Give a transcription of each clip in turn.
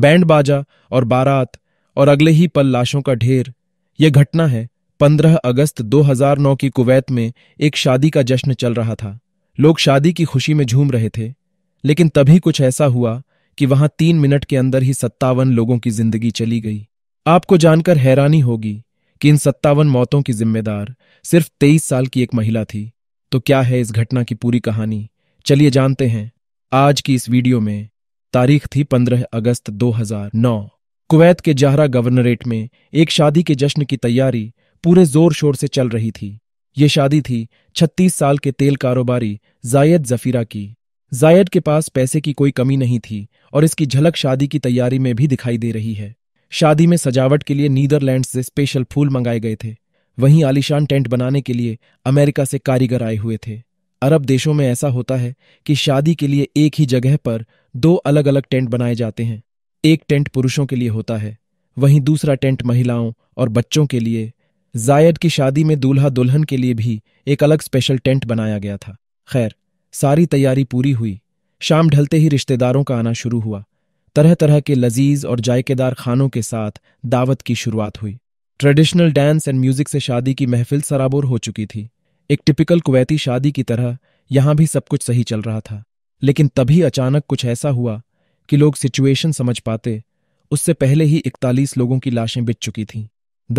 Band बाजा और बारात और अगले ही पल लाशों का ढेर यह घटना है 15 अगस्त 2009 की कुवैत में एक शादी का जश्न चल रहा था लोग शादी की खुशी में झूम रहे थे लेकिन तभी कुछ ऐसा हुआ कि वहां तीन मिनट के अंदर ही सत्तावन लोगों की जिंदगी चली गई आपको जानकर हैरानी होगी कि इन सत्तावन मौतों की जिम्मेदार सिर्फ तेईस साल की एक महिला थी तो क्या है इस घटना की पूरी कहानी चलिए जानते हैं आज की इस वीडियो में तारीख थी 15 अगस्त 2009। कुवैत के जहरा गवर्नरेट में एक शादी के जश्न की तैयारी पूरे जोर शोर से चल रही थी ये शादी थी 36 साल के तेल कारोबारी जायद जफीरा की जायद के पास पैसे की कोई कमी नहीं थी और इसकी झलक शादी की तैयारी में भी दिखाई दे रही है शादी में सजावट के लिए नीदरलैंड से स्पेशल फूल मंगाए गए थे वहीं आलिशान टेंट बनाने के लिए अमेरिका से कारीगर आए हुए थे अरब देशों में ऐसा होता है कि शादी के लिए एक ही जगह पर दो अलग अलग टेंट बनाए जाते हैं एक टेंट पुरुषों के लिए होता है वहीं दूसरा टेंट महिलाओं और बच्चों के लिए जायद की शादी में दूल्हा दुल्हन के लिए भी एक अलग स्पेशल टेंट बनाया गया था खैर सारी तैयारी पूरी हुई शाम ढलते ही रिश्तेदारों का आना शुरू हुआ तरह तरह के लजीज और जायकेदार खानों के साथ दावत की शुरुआत हुई ट्रेडिशनल डांस एंड म्यूजिक से शादी की महफिल सराबोर हो चुकी थी एक टिपिकल कुवैती शादी की तरह यहां भी सब कुछ सही चल रहा था लेकिन तभी अचानक कुछ ऐसा हुआ कि लोग सिचुएशन समझ पाते उससे पहले ही इकतालीस लोगों की लाशें बिछ चुकी थीं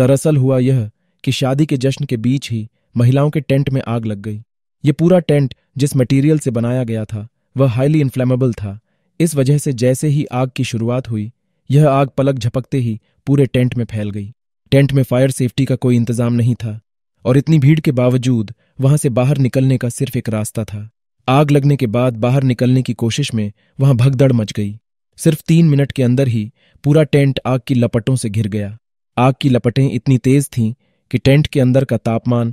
दरअसल हुआ यह कि शादी के जश्न के बीच ही महिलाओं के टेंट में आग लग गई ये पूरा टेंट जिस मटेरियल से बनाया गया था वह हाईली इन्फ्लेमेबल था इस वजह से जैसे ही आग की शुरुआत हुई यह आग पलक झपकते ही पूरे टेंट में फैल गई टेंट में फायर सेफ्टी का कोई इंतजाम नहीं था और इतनी भीड़ के बावजूद वहां से बाहर निकलने का सिर्फ एक रास्ता था आग लगने के बाद बाहर निकलने की कोशिश में वहां भगदड़ मच गई सिर्फ तीन मिनट के अंदर ही पूरा टेंट आग की लपटों से घिर गया आग की लपटें इतनी तेज थीं कि टेंट के अंदर का तापमान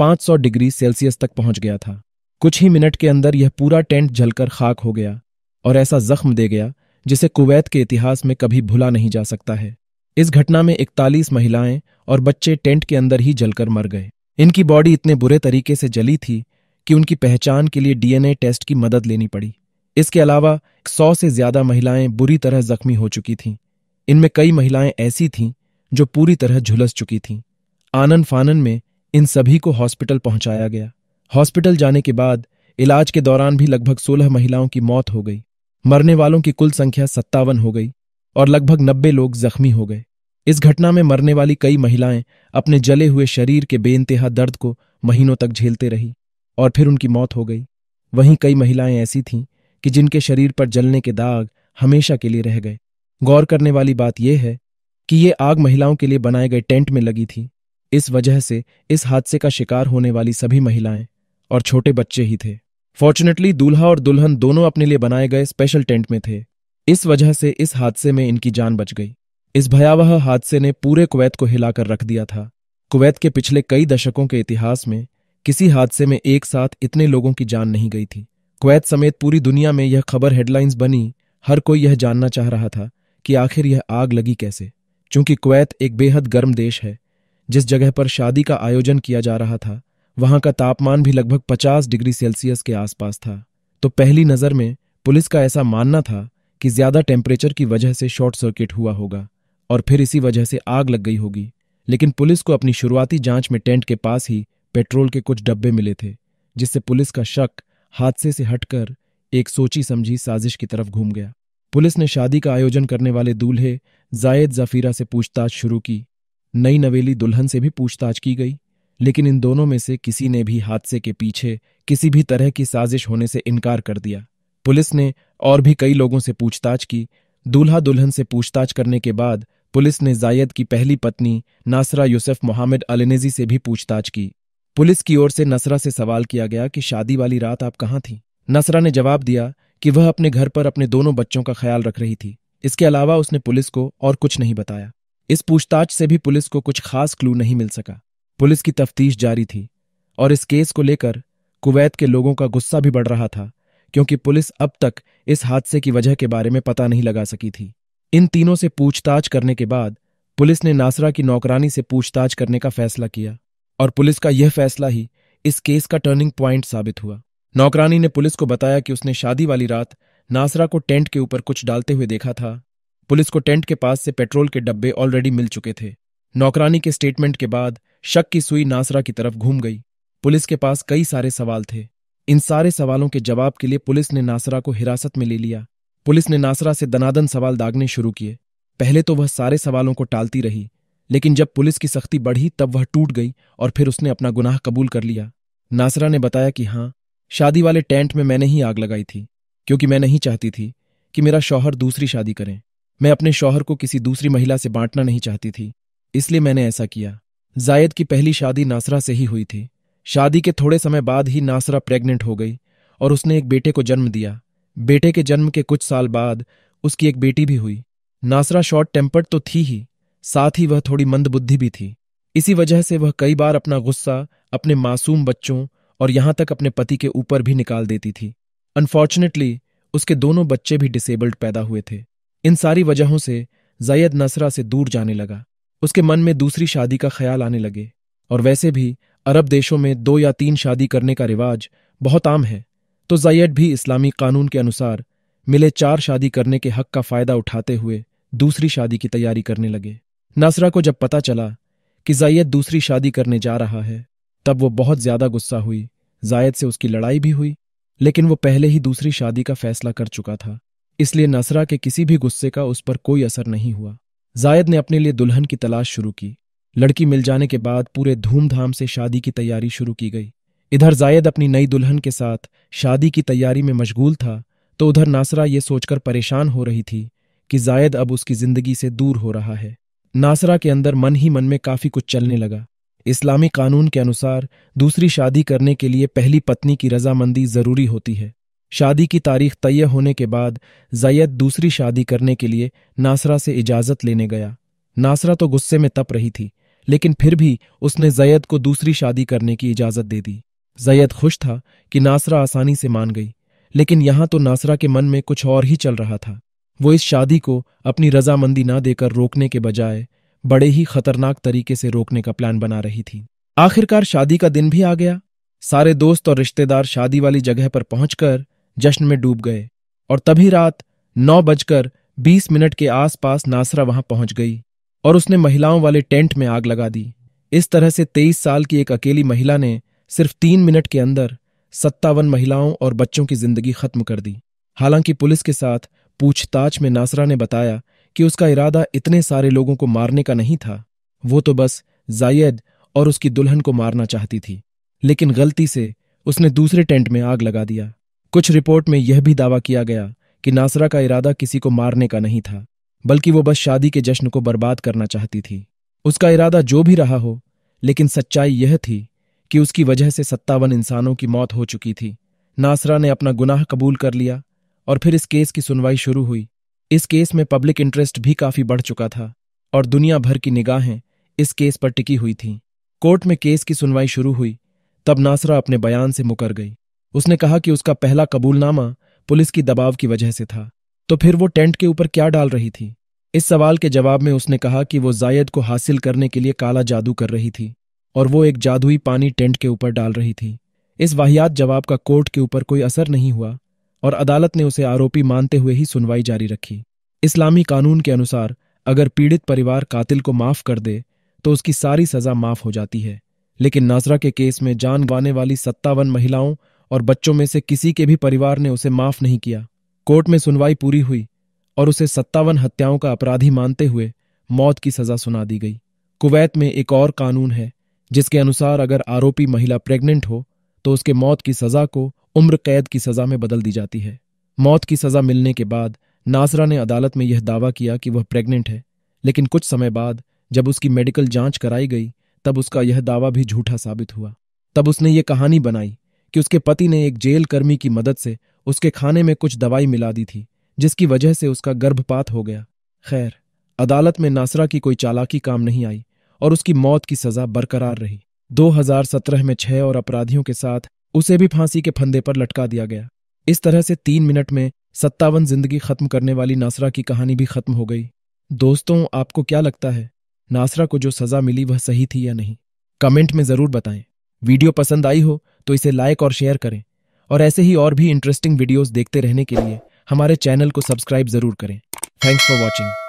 500 डिग्री सेल्सियस तक पहुंच गया था कुछ ही मिनट के अंदर यह पूरा टेंट जलकर खाक हो गया और ऐसा जख्म दे गया जिसे कुवैत के इतिहास में कभी भुला नहीं जा सकता है इस घटना में 41 महिलाएं और बच्चे टेंट के अंदर ही जलकर मर गए इनकी बॉडी इतने बुरे तरीके से जली थी कि उनकी पहचान के लिए डीएनए टेस्ट की मदद लेनी पड़ी इसके अलावा सौ से ज्यादा महिलाएं बुरी तरह जख्मी हो चुकी थीं इनमें कई महिलाएं ऐसी थीं जो पूरी तरह झुलस चुकी थीं आनन फानन में इन सभी को हॉस्पिटल पहुंचाया गया हॉस्पिटल जाने के बाद इलाज के दौरान भी लगभग सोलह महिलाओं की मौत हो गई मरने वालों की कुल संख्या सत्तावन हो गई और लगभग नब्बे लोग जख्मी हो गए इस घटना में मरने वाली कई महिलाएं अपने जले हुए शरीर के बेनतेहा दर्द को महीनों तक झेलते रही और फिर उनकी मौत हो गई वहीं कई महिलाएं ऐसी थीं कि जिनके शरीर पर जलने के दाग हमेशा के लिए रह गए गौर करने वाली बात यह है कि ये आग महिलाओं के लिए बनाए गए टेंट में लगी थी इस वजह से इस हादसे का शिकार होने वाली सभी महिलाएं और छोटे बच्चे ही थे फॉर्चुनेटली दूल्हा और दुल्हन दोनों अपने लिए बनाए गए स्पेशल टेंट में थे इस वजह से इस हादसे में इनकी जान बच गई इस भयावह हादसे ने पूरे कुवैत को हिलाकर रख दिया था कुवैत के पिछले कई दशकों के इतिहास में किसी हादसे में एक साथ इतने लोगों की जान नहीं गई थी कुवैत समेत पूरी दुनिया में यह खबर हेडलाइंस बनी हर कोई यह जानना चाह रहा था कि आखिर यह आग लगी कैसे चूंकि कुवैत एक बेहद गर्म देश है जिस जगह पर शादी का आयोजन किया जा रहा था वहां का तापमान भी लगभग 50 डिग्री सेल्सियस के आसपास था तो पहली नज़र में पुलिस का ऐसा मानना था कि ज्यादा टेम्परेचर की वजह से शॉर्ट सर्किट हुआ होगा और फिर इसी वजह से आग लग गई होगी लेकिन पुलिस को अपनी शुरुआती जांच में टेंट के पास ही पेट्रोल के कुछ डब्बे मिले थे जिससे पुलिस का शक हादसे से हटकर एक सोची समझी साजिश की तरफ घूम गया पुलिस ने शादी का आयोजन करने वाले दूल्हे जायद जफीरा से पूछताछ शुरू की नई नवेली दुल्हन से भी पूछताछ की गई लेकिन इन दोनों में से किसी ने भी हादसे के पीछे किसी भी तरह की साजिश होने से इनकार कर दिया पुलिस ने और भी कई लोगों से पूछताछ की दूल्हा दुल्हन से पूछताछ करने के बाद पुलिस ने जायद की पहली पत्नी नासरा यूसुफ मोहम्मद अलनेजी से भी पूछताछ की पुलिस की ओर से नसरा से सवाल किया गया कि शादी वाली रात आप कहाँ थी नसरा ने जवाब दिया कि वह अपने घर पर अपने दोनों बच्चों का ख्याल रख रही थी इसके अलावा उसने पुलिस को और कुछ नहीं बताया इस पूछताछ से भी पुलिस को कुछ खास क्लू नहीं मिल सका पुलिस की तफ्तीश जारी थी और इस केस को लेकर कुवैत के लोगों का गुस्सा भी बढ़ रहा था क्योंकि पुलिस अब तक इस हादसे की वजह के बारे में पता नहीं लगा सकी थी इन तीनों से पूछताछ करने के बाद पुलिस ने नासरा की नौकरानी से पूछताछ करने का फैसला किया और पुलिस का यह फैसला ही इस केस का टर्निंग प्वाइंट साबित हुआ नौकरानी ने पुलिस को बताया कि उसने शादी वाली रात नासरा को टेंट के ऊपर कुछ डालते हुए देखा था पुलिस को टेंट के पास से पेट्रोल के डब्बे ऑलरेडी मिल चुके थे नौकरानी के स्टेटमेंट के बाद शक की सुई नासरा की तरफ घूम गई पुलिस के पास कई सारे सवाल थे इन सारे सवालों के जवाब के लिए पुलिस ने नासरा को हिरासत में ले लिया पुलिस ने नासरा से दनादन सवाल दागने शुरू किए पहले तो वह सारे सवालों को टालती रही लेकिन जब पुलिस की सख्ती बढ़ी तब वह टूट गई और फिर उसने अपना गुनाह कबूल कर लिया नासरा ने बताया कि हाँ शादी वाले टेंट में मैंने ही आग लगाई थी क्योंकि मैं नहीं चाहती थी कि मेरा शौहर दूसरी शादी करें मैं अपने शौहर को किसी दूसरी महिला से बांटना नहीं चाहती थी इसलिए मैंने ऐसा किया जायद की पहली शादी नासरा से ही हुई थी शादी के थोड़े समय बाद ही नासरा प्रेग्नेंट हो गई और उसने एक बेटे को जन्म दिया बेटे के जन्म के कुछ साल बाद उसकी एक बेटी भी हुई नासरा शॉर्ट टेम्पर्ड तो थी ही साथ ही वह थोड़ी मंदबुद्धि भी थी इसी वजह से वह कई बार अपना गुस्सा अपने मासूम बच्चों और यहां तक अपने पति के ऊपर भी निकाल देती थी अनफॉर्चुनेटली उसके दोनों बच्चे भी डिसेबल्ड पैदा हुए थे इन सारी वजहों से जैयद नसरा से दूर जाने लगा उसके मन में दूसरी शादी का ख्याल आने लगे और वैसे भी अरब देशों में दो या तीन शादी करने का रिवाज बहुत आम है तो जैयद भी इस्लामी कानून के अनुसार मिले चार शादी करने के हक का फायदा उठाते हुए दूसरी शादी की तैयारी करने लगे नासरा को जब पता चला कि जायद दूसरी शादी करने जा रहा है तब वो बहुत ज्यादा गुस्सा हुई जायद से उसकी लड़ाई भी हुई लेकिन वो पहले ही दूसरी शादी का फैसला कर चुका था इसलिए नसरा के किसी भी गुस्से का उस पर कोई असर नहीं हुआ जायद ने अपने लिए दुल्हन की तलाश शुरू की लड़की मिल जाने के बाद पूरे धूमधाम से शादी की तैयारी शुरू की गई इधर जायद अपनी नई दुल्हन के साथ शादी की तैयारी में मशगूल था तो उधर नासरा ये सोचकर परेशान हो रही थी कि जायद अब उसकी जिंदगी से दूर हो रहा है नासरा के अंदर मन ही मन में काफी कुछ चलने लगा इस्लामी कानून के अनुसार दूसरी शादी करने के लिए पहली पत्नी की रजामंदी जरूरी होती है शादी की तारीख तय होने के बाद जैद दूसरी शादी करने के लिए नासरा से इजाजत लेने गया नासरा तो गुस्से में तप रही थी लेकिन फिर भी उसने जैद को दूसरी शादी करने की इजाजत दे दी जैद खुश था कि नासरा आसानी से मान गई लेकिन यहां तो नासरा के मन में कुछ और ही चल रहा था वो इस शादी को अपनी रजामंदी ना देकर रोकने के बजाय बड़े ही खतरनाक तरीके से रोकने का प्लान बना रही थी आखिरकार शादी का दिन भी आ गया सारे दोस्त और रिश्तेदार शादी वाली जगह पर पहुंचकर जश्न में डूब गए और तभी रात नौ बजकर बीस मिनट के आसपास नासरा वहां पहुंच गई और उसने महिलाओं वाले टेंट में आग लगा दी इस तरह से तेईस साल की एक अकेली महिला ने सिर्फ तीन मिनट के अंदर सत्तावन महिलाओं और बच्चों की जिंदगी खत्म कर दी हालांकि पुलिस के साथ पूछताछ में नासरा ने बताया कि उसका इरादा इतने सारे लोगों को मारने का नहीं था वो तो बस जायद और उसकी दुल्हन को मारना चाहती थी लेकिन गलती से उसने दूसरे टेंट में आग लगा दिया कुछ रिपोर्ट में यह भी दावा किया गया कि नासरा का इरादा किसी को मारने का नहीं था बल्कि वो बस शादी के जश्न को बर्बाद करना चाहती थी उसका इरादा जो भी रहा हो लेकिन सच्चाई यह थी कि उसकी वजह से सत्तावन इंसानों की मौत हो चुकी थी नासरा ने अपना गुनाह कबूल कर लिया और फिर इस केस की सुनवाई शुरू हुई इस केस में पब्लिक इंटरेस्ट भी काफी बढ़ चुका था और दुनिया भर की निगाहें इस केस पर टिकी हुई थीं कोर्ट में केस की सुनवाई शुरू हुई तब नासरा अपने बयान से मुकर गई उसने कहा कि उसका पहला कबूलनामा पुलिस की दबाव की वजह से था तो फिर वो टेंट के ऊपर क्या डाल रही थी इस सवाल के जवाब में उसने कहा कि वो जायद को हासिल करने के लिए काला जादू कर रही थी और वो एक जादुई पानी टेंट के ऊपर डाल रही थी इस वाहियात जवाब का कोर्ट के ऊपर कोई असर नहीं हुआ और अदालत ने उसे आरोपी मानते हुए ही सुनवाई जारी रखी इस्लामी कानून के अनुसार अगर पीड़ित परिवार कातिल को माफ कर दे तो उसकी सारी सजा माफ हो जाती है लेकिन नाजरा के केस में जान गवाने वाली सत्तावन महिलाओं और बच्चों में से किसी के भी परिवार ने उसे माफ नहीं किया कोर्ट में सुनवाई पूरी हुई और उसे सत्तावन हत्याओं का अपराधी मानते हुए मौत की सजा सुना दी गई कुवैत में एक और कानून है जिसके अनुसार अगर आरोपी महिला प्रेग्नेंट हो तो उसके मौत की सजा को उम्र कैद की सजा में बदल दी जाती है मौत की सजा मिलने के बाद नासरा ने अदालत में यह दावा किया कि वह प्रेग्नेंट है लेकिन कुछ समय बाद जब उसकी मेडिकल जांच कराई गई तब उसका यह दावा भी झूठा साबित हुआ तब उसने ये कहानी बनाई कि उसके पति ने एक जेल कर्मी की मदद से उसके खाने में कुछ दवाई मिला दी थी जिसकी वजह से उसका गर्भपात हो गया खैर अदालत में नासरा की कोई चालाकी काम नहीं आई और उसकी मौत की सजा बरकरार रही 2017 में छह और अपराधियों के साथ उसे भी फांसी के फंदे पर लटका दिया गया इस तरह से तीन मिनट में सत्तावन जिंदगी खत्म करने वाली नासरा की कहानी भी खत्म हो गई दोस्तों आपको क्या लगता है नासरा को जो सजा मिली वह सही थी या नहीं कमेंट में जरूर बताएं वीडियो पसंद आई हो तो इसे लाइक और शेयर करें और ऐसे ही और भी इंटरेस्टिंग वीडियोस देखते रहने के लिए हमारे चैनल को सब्सक्राइब जरूर करें थैंक्स फॉर वॉचिंग